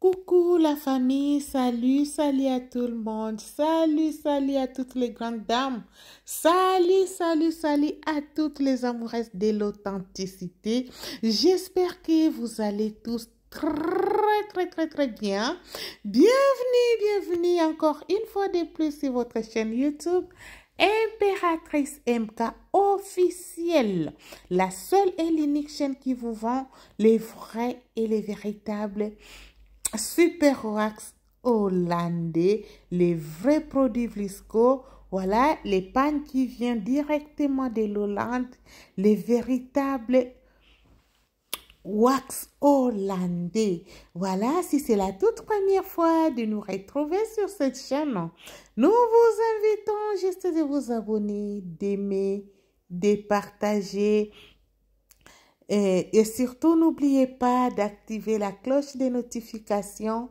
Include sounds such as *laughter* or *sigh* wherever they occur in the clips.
Coucou la famille, salut, salut à tout le monde, salut, salut à toutes les grandes dames, salut, salut, salut à toutes les amoureuses de l'authenticité. J'espère que vous allez tous très, très, très, très bien. Bienvenue, bienvenue encore une fois de plus sur votre chaîne YouTube. Impératrice MK officielle, la seule et l'unique chaîne qui vous vend les vrais et les véritables Super wax hollandais, les vrais produits Vlisco, Voilà les pannes qui viennent directement de l'Hollande, les véritables wax hollandais. Voilà, si c'est la toute première fois de nous retrouver sur cette chaîne, nous vous invitons juste de vous abonner, d'aimer, de partager, et, surtout, n'oubliez pas d'activer la cloche des notifications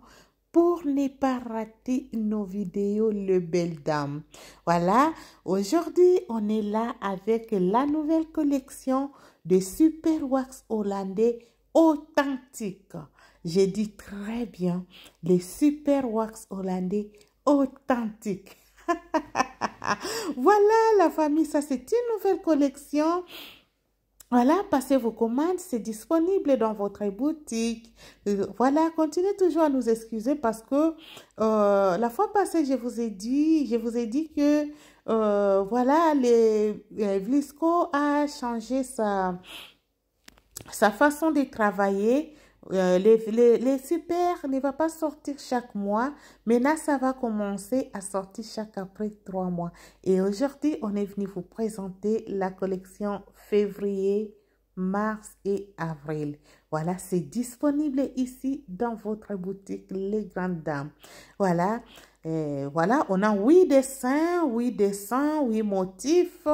pour ne pas rater nos vidéos Le Belle Dame. Voilà, aujourd'hui on est là avec la nouvelle collection de super wax hollandais authentiques. J'ai dit très bien, les super wax hollandais authentiques. *laughs* voilà la famille, ça c'est une nouvelle collection voilà, passez vos commandes, c'est disponible dans votre boutique. Euh, voilà, continuez toujours à nous excuser parce que euh, la fois passée, je vous ai dit, je vous ai dit que euh, voilà, les, a changé sa façon de travailler. Euh, les, super ne va pas sortir chaque mois. là ça va commencer à sortir chaque après trois mois. Et aujourd'hui, on est venu vous présenter la collection février, mars et avril. Voilà, c'est disponible ici dans votre boutique Les Grandes Dames. Voilà, voilà, on a huit dessins, huit dessins, huit motifs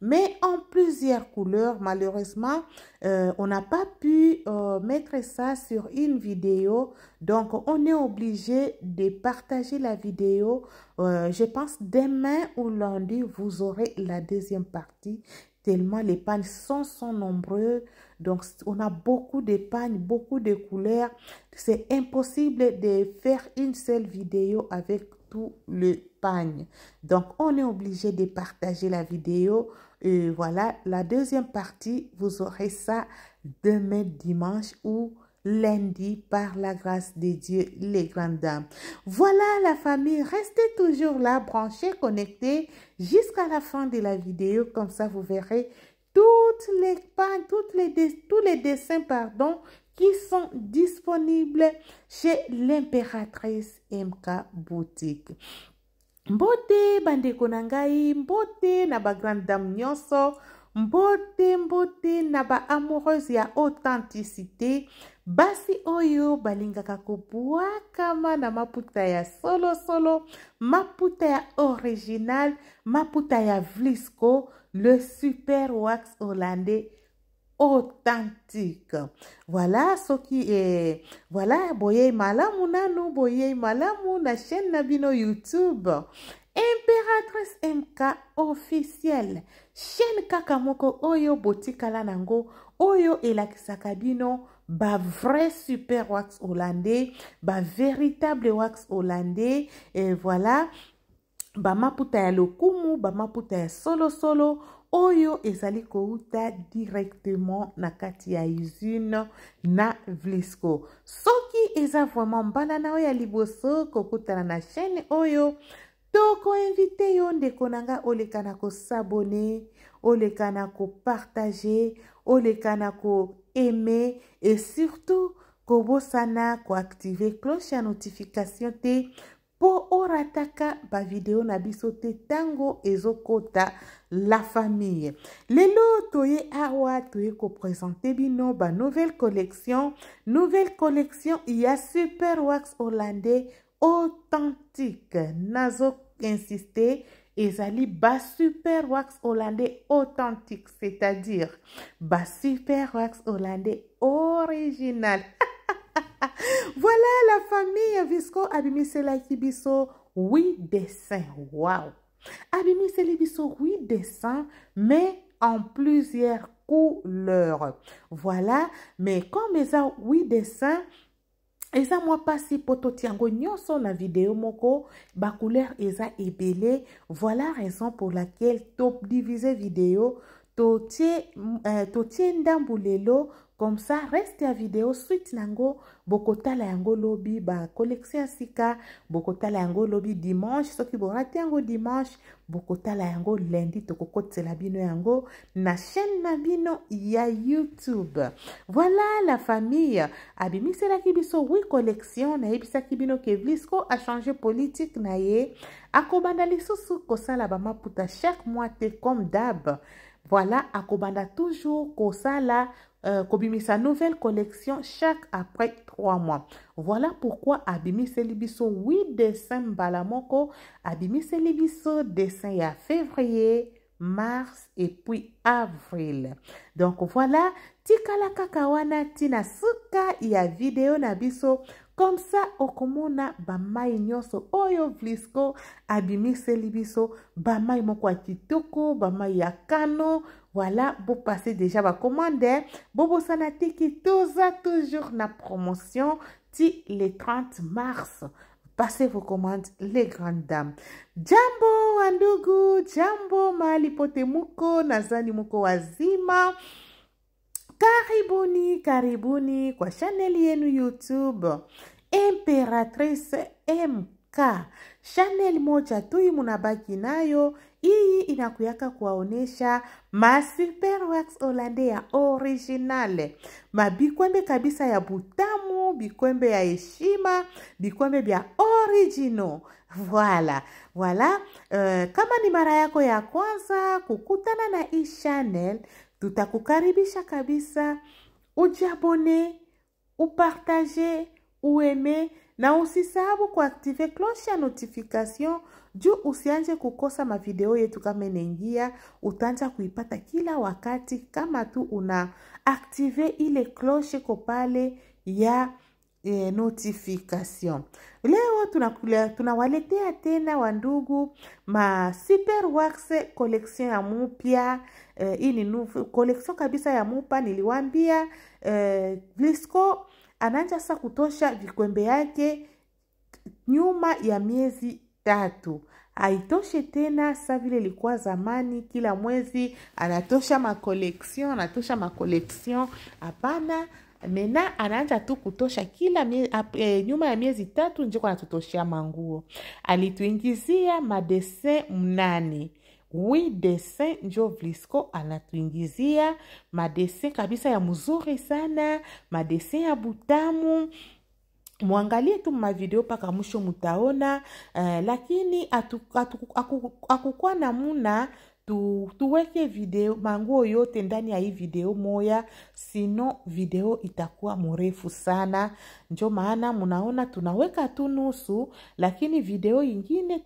mais en plusieurs couleurs. Malheureusement, euh, on n'a pas pu euh, mettre ça sur une vidéo, donc on est obligé de partager la vidéo. Euh, je pense demain ou lundi, vous aurez la deuxième partie tellement les pagnes sont, nombreux. Donc, on a beaucoup de pagnes, beaucoup de couleurs. C'est impossible de faire une seule vidéo avec tout le pagne. Donc, on est obligé de partager la vidéo et voilà, la deuxième partie, vous aurez ça demain dimanche ou lundi par la grâce de Dieu, les grandes dames. Voilà la famille, restez toujours là, branchés, connectés jusqu'à la fin de la vidéo. Comme ça, vous verrez toutes les toutes les, tous les dessins, pardon, qui sont disponibles chez l'impératrice MK Boutique. mbote bandeko na ngai mbote na bagrande dame nyonso mbote mbote na baamoureuse ya authenticité basi oyo balingaka kobwakama na maputa ya solosolo maputa ya original maputa ya vlisco le super wax hollandais authentique. Voilà ce qui est. Voilà, boye malamu nanu, boye malamu na chaîne Nabino YouTube. Impératrice MK officielle. Chaîne Kakamoko Oyo Botikala Nango Oyo elakisakabino. kabino ba vrai super wax hollandais, ba véritable wax hollandais et voilà ba maputa ya lokumu, ba maputa solo solo oyo ezali kouta directement na katia ya usine na vlisco soki eza vraiment na oya ya liboso kokutana na chaîne oyo invite yo ndeko na konanga oleka na s'abonner, oleka na partager, oleka na aimer et surtout ko activer cloche à notification te pour orataka, ba vidéo na biso te zokota la famille lelo toye awa toye présente bino nouvelle collection nouvelle collection a super wax hollandais authentique insisté, ezali ba super wax hollandais authentique c'est-à-dire ba super wax hollandais original *laughs* *laughs* voilà la famille Visco Abimiselaki biso. Oui, dessin. Wow. Abimiseli biso, oui, dessin, mais en plusieurs couleurs. Voilà, mais comme ça, oui dessin, moi moi si si vidéo nyonso na vidéo moko Ils eza ebele voilà raison pour laquelle top divisé video to euh, ndambu lelo comme ça reste à vidéo suite nango yango bokotala yango lobi ba collection sika bokotala yango lobby dimanche soki rate yango dimanche bokotala yango lundi la bino yango na chaîne na bino ya youtube voilà la famille la kibiso oui collection nayebisaki bino ke a changé politike na ye akobanda lisusu kosala puta chaque mois comme dab voilà akobanda toujours kosala euh, kobimi sa nouvelle collection chaque après trois mois voilà pourquoi Abimi Libiso 8 décembre Balamoko Abimi dessin il dessin a février mars et puis avril donc voilà tika la kakawana tina suka ya video na biso comme ça, komsa okomona au va oyo vlisco abimiseli biso bamai moko va kitoko bamai ya kano voilà déjà commande. Bobo bobosana ki toza toujours na promotion ti le 30 mars passez vos commandes les grandes dames jambo andugu jambo mahali pote muko nazani muko wazima Karibuni, karibuni kwa chaneli yenu YouTube Imperatrice MK. Chaneli moja tu munabaki nayo. Hii inakuyaka kuwaonesha ma super wax ya original, mabikwembe kabisa ya butamu, bikwembe ya heshima, bikwembe vya original Voilà, voilà. Euh, kama ni mara yako ya kwanza kukutana na hii channel, tutakukaribisha kabisa ujiabone, upartage, ueme na usisahau kuaktive cloche ya notification juu usianje kukosa mavideo yetu kama inaingia. Utanja kuipata kila wakati kama tu una aktive ile cloche ko pale ya e, notification. Leo tunakula, tunawaletea tena wandugu ma Super Wax collection ya mupya e, ni collection kabisa ya mupa niliwambia e, Blisco anaanza sasa kutosha vikwembe yake nyuma ya miezi tatu aitoshe tena sa vile ilikuwa zamani, kila mwezi anatosha makoleksion anatosha makoleksion. Hapana, Mena anaanja tu kutosha kila mie, ap, e, nyuma ya miezi tatu njiko anatutoshea manguo. Alituingizia madesin mnane wi desin njo Vlisco anatuingizia madesin kabisa ya mzuri sana, madesin ya butamu mwangalie tu mavideo mpaka mwisho mutaona. Uh, lakini akukwa namuna tu, tuweke video manguo yote ndani ya hii video moya, sino video itakuwa mrefu sana Njo maana munaona tunaweka tu nusu, lakini video ingine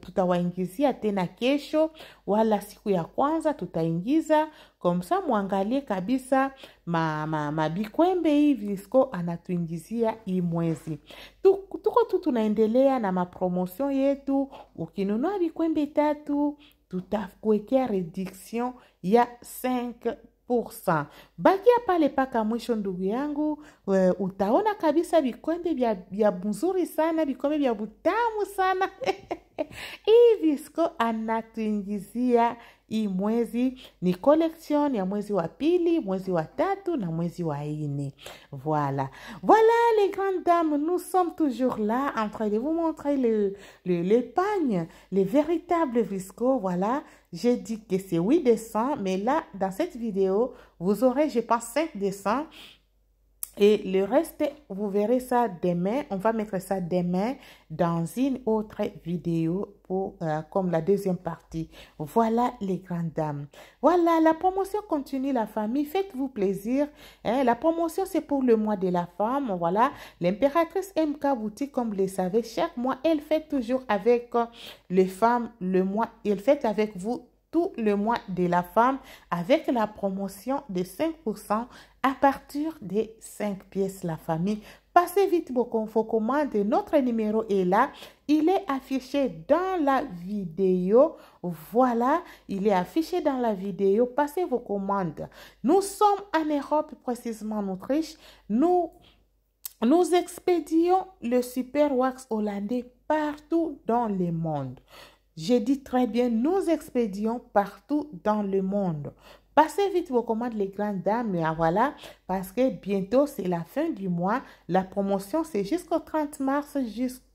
tutawaingizia tutawa tena kesho, wala siku ya kwanza tutaingiza komsa, mwangalie kabisa mabikwembe ma, ma, hii Visco anatuingizia hii mwezi. Tuko tu tunaendelea na mapromotion yetu, ukinunua bikwembe tatu tutakuwekea reduction ya 5 pour Bakia pale paka mwisho ndugu yangu, we, eh, utaona kabisa vikombe vya mzuri sana, vikombe vya butamu sana *laughs* hii Visco anatuingizia hii mwezi ni collection ya mwezi wa pili, mwezi wa tatu na mwezi wa nne. Voilà. Voilà les grandes dames, nous sommes toujours là en train de vous montrer le le, le, les véritables Visco, voilà. J'ai dit que c'est 8 dessins, mais là, dans cette vidéo, vous aurez, je pense, 5 dessins et le reste, vous verrez ça demain. On va mettre ça demain dans une autre vidéo pour, euh, comme la deuxième partie. Voilà les grandes dames. Voilà, la promotion continue la famille. Faites-vous plaisir. Hein. La promotion, c'est pour le mois de la femme. Voilà, l'impératrice MK Boutique, comme vous le savez, chaque mois, elle fait toujours avec euh, les femmes le mois. Elle fait avec vous le mois de la femme avec la promotion de 5% à partir des 5 pièces la famille. Passez vite vos commandes. Notre numéro est là. Il est affiché dans la vidéo. Voilà, il est affiché dans la vidéo. Passez vos commandes. Nous sommes en Europe, précisément en Autriche. Nous, nous expédions le super wax hollandais partout dans le monde. J'ai dit très bien, nous expédions partout dans le monde. Passez vite vos commandes, les grandes dames, Et voilà, parce que bientôt c'est la fin du mois. La promotion c'est jusqu'au 30 mars,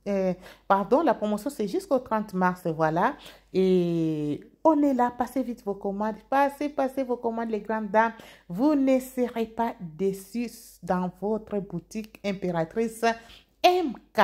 euh, pardon, la promotion c'est jusqu'au 30 mars, voilà. Et on est là, passez vite vos commandes, passez, passez vos commandes, les grandes dames. Vous ne serez pas déçus dans votre boutique impératrice mk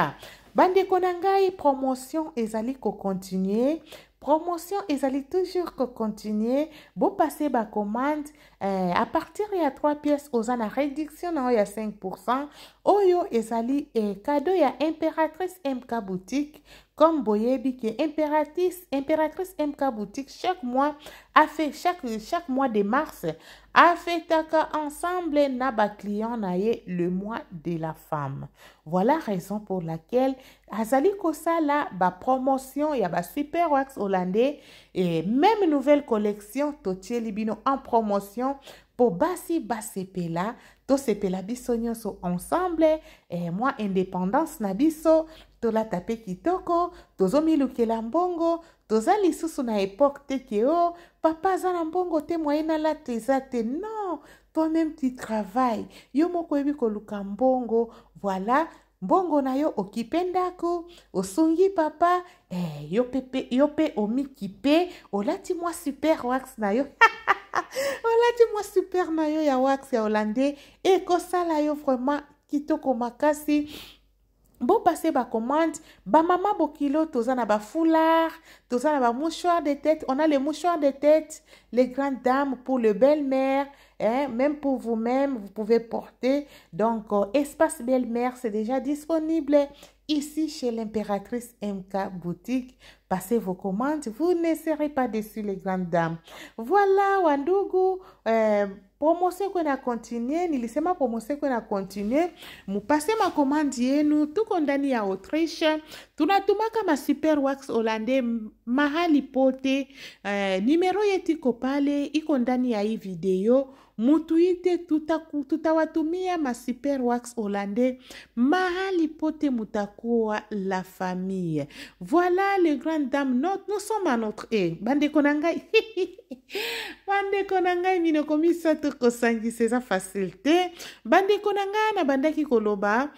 bandeko na ngai promotion ezali kocontinue promotion ezali toujours kocontinue bopase bacommande eh, à partir ya 3 pièce oza na réduction na oyo ya 5 oyo ezali eh, kado ya impératrice mk boutique Comme Boyebi, qui impératrice, impératrice MK Boutique, chaque mois, a fait, chaque, chaque mois de mars, a fait taka ensemble naba client naye le mois de la femme. Voilà raison pour laquelle Azali Kosa la ba promotion a ba super wax hollandais et même nouvelle collection Totie Libino en promotion pour basi basepela tosepela bissonio so ensemble et moi indépendance nabiso tolata mpe kitoko tozomilukela mbongo toza lisusu na epoke te ke o oh, papa aza na mbongo te mwaye la te non toi-même tu travailles, yo moko oyebi koluka mbongo voilà bongo na yo okipe ndako osungi papa eh, yo pepe, yo pe omikipe ti mwa super wax na yo *laughs* ti mwa super na yo ya wax ya hollandais sala yo vraiment kitoko makasi passez tous bacommande a bokilo foulard, foulard, on a un mouchoir de tête on a les mouchoirs de tête les grandes dames pour le belle-mère hein, même pour vous-même vous pouvez porter donc euh, espace belle-mère c'est déjà disponible ici chez l'impératrice MK boutique passez vos commandes vous ne serez pas dessus les grandes dames voilà Wandougou euh, promotion iko na continue nilisema promotion na continue mupase makomandi yenu tuko ndani ya autriche tunatumaka masuper wax hollandais mahali pote uh, eh, nimero yetu iko pale iko ndani ya hii video mutuite tutawatumia super wax hollandais mahali pote mutakuwa la famille voilà les grandes dames note nous sommes à notre e bandeko na Bande *laughs* bandeko na ngai minoko misato facilité. eza facilité. Bande na bandaki koloba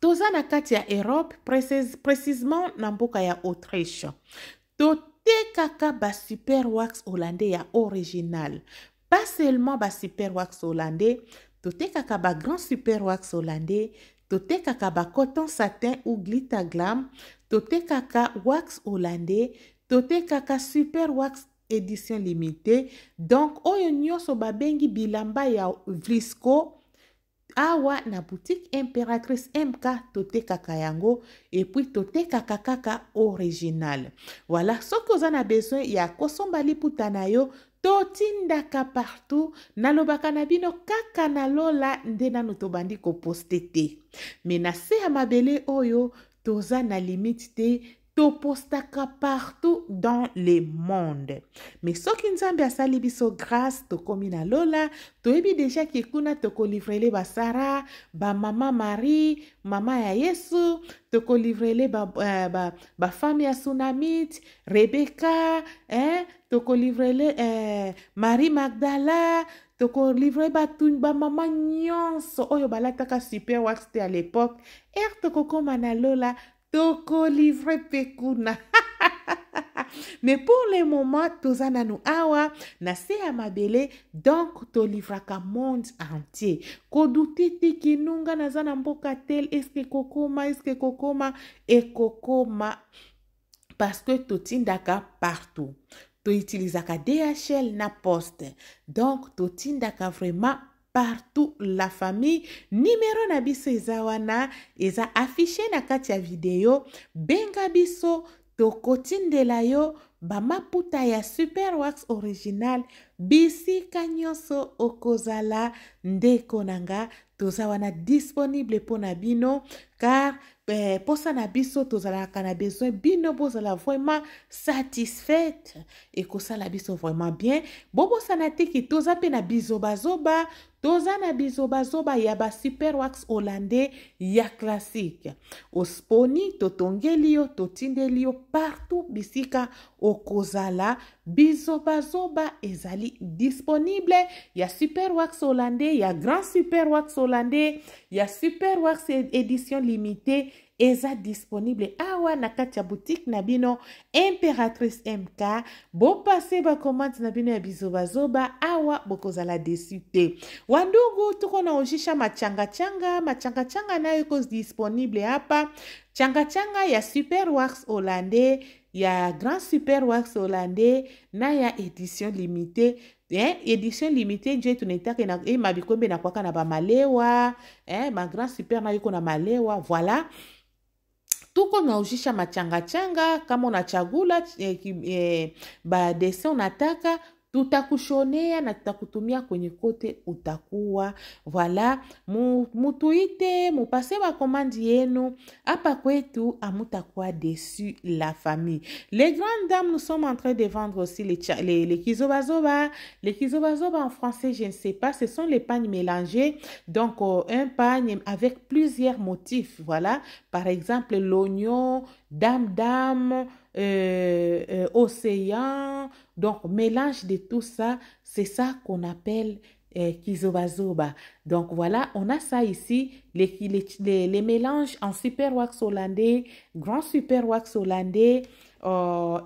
toza na europe précisement na mboka ya autriche totekaka super wax hollandais ya original seulement ba super wax hollandais tote kaka ba grand super wax hollandais tote kaka ba coton satin ou glitter glam tote kaka wax hollandais tote kaka super wax edition limité donc oyo nyonso babengi bilamba ya vlisco awa na boutique impératrice mk totekaka yango epuis totekaka kaka original wala voilà. soki oza na besoin ya kosomba liputa na yo totindaka partout nalobaka na bino kaka nalola nde nanu tobandi koposte te me na se ya mabele oyo toza na limite te topostaka partout dans le monde me soki nzambe asali biso grâce tokómi na lola toyebi deja ke kuna tokolivrele basara bamama marie mama ya yesu tokolivrele bafame euh, ba, ba, ba ya sunamite rebeka eh, tokolivrele eh, marie magdala tokolivre bamama nyonso oyo balataka super wax te à l'époque ere tokokóma na lola tokolivre mpe kuna *laughs* mais pour le moment toza nanu awa na se ya mabele donc tolivraka monde entier kodute te kinunga naza na mboka tel eske kokóma eske kokóma ekokóma parce que totindaka partout to ka DHL na poste donc totindaka vraiment partout la famille numéro na biso eza wana eza affiché na vidéo video benga biso la yo bama ya super wax original bisse nyonso okozala ndeko na toza wana disponible pour nabino car eh, mposa na biso tozalaka na besoin bino bozala vraiment satisfaite ekosala biso vraiment bien bobosana tiki toza mpe na bizobazoba toza na bizobazoba ya basuper wax hollandais ya classique osponi totongeli yo totindeli yo partout bisika okozala bizobazoba ezali disponible ya super wax hollandais ya grand super wax hollandais il y ya Superworks édition limitée eza disponible awa na katia boutique nabino bino impératrice mk bopase ba na bino ya zoba, awa la changa te wandugu tuko changa tchanga n'a nayo cause disponible hapa tchanga ya Superworks hollandais ya Grand Superworks hollandais na ya edition limitée eh, edition limité je tunaitaka na, eh, mabikombe nakwaka na bamalewa eh, grand super nayo iko na malewa voilà tuko naujisha machangachanga kama unachagula eh, eh, badessin unataka tutakushonea na tutakutumia kwenye kote utakuwa voila. Mutuite mupase makomandi yenu apa kwetu, amutakuwa desu la famille. Les grandes dames, nous sommes en train de vendre aussi les, les, les kizobazoba. Les kizobazoba en français, je ne sais pas, ce sont les pagnes mélangés Donc, euh, un pagne avec plusieurs motifs, voilà. Par exemple, l'oignon, dame-dame, euh, euh, océan. Donc, mélange de tout ça, c'est ça qu'on appelle euh, kizobazoba. Donc voilà, on a ça ici, les, les, les, les mélanges en super wax hollandais, grand super wax hollandais,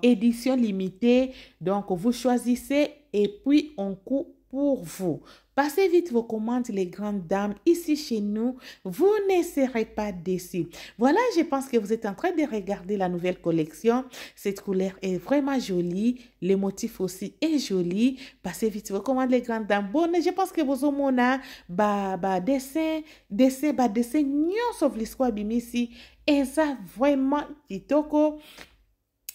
édition limitée. Donc vous choisissez et puis on coupe pour vous. Passez vite vos commandes, les grandes dames, ici chez nous. Vous ne serez pas déçus. Voilà, je pense que vous êtes en train de regarder la nouvelle collection. Cette couleur est vraiment jolie. Le motif aussi est joli. Passez vite vos commandes, les grandes dames. Bon, je pense que vos omona, hein, bah, bah, dessin, dessin, bah, dessin, nyon, sauf l'histoire bimisi. Et ça, vraiment, kitoko.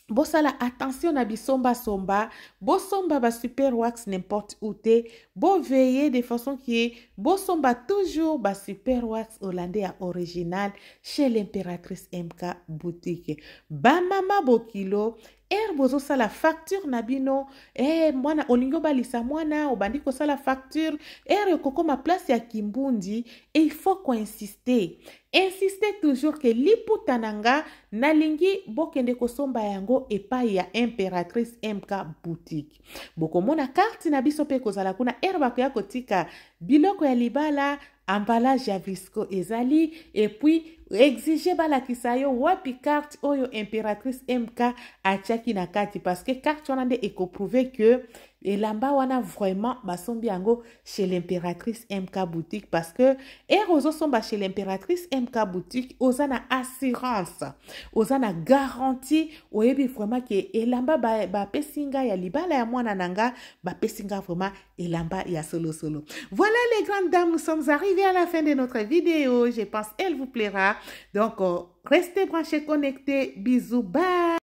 bosala attention na bisombasomba bosomba basuper wax n'importe où te boveye de façon kie bosomba toujours basuper wax hollandais ya original chez l'impératrice mk boutique bamama bokilo ere bozosala facture na bino e mwana olingi obalisa mwana obandi kosala facture ere okokoma place ya kimbundi e il faut koinsiste insiste toujours ke liputa na nga nalingi bokende kosomba yango epai ya impératrice mk boutique bokomona karte na biso mpe kozala kuna ere bakoya kotika biloko ya libala emballage ya visco ezali epuis exige balakisa yo wapi carte oyo impératrice mk atiaki na kati parceke carte wana nde ekoprouve ke Et l'amba wana vraiment basombi yango chez l'impératrice mk boutique parce que sont somba chez l'impératrice mk boutique oza na assurance oza na garantie oyebi vraiment ke elamba ba ba nga ya libala ya mwana na ba bapesi vraiment elamba ya solo. voilà les grandes dames nous sommes arrivés à la fin de notre vidéo je pense elle vous plaira donc euh, restez branchés connectés bisous bye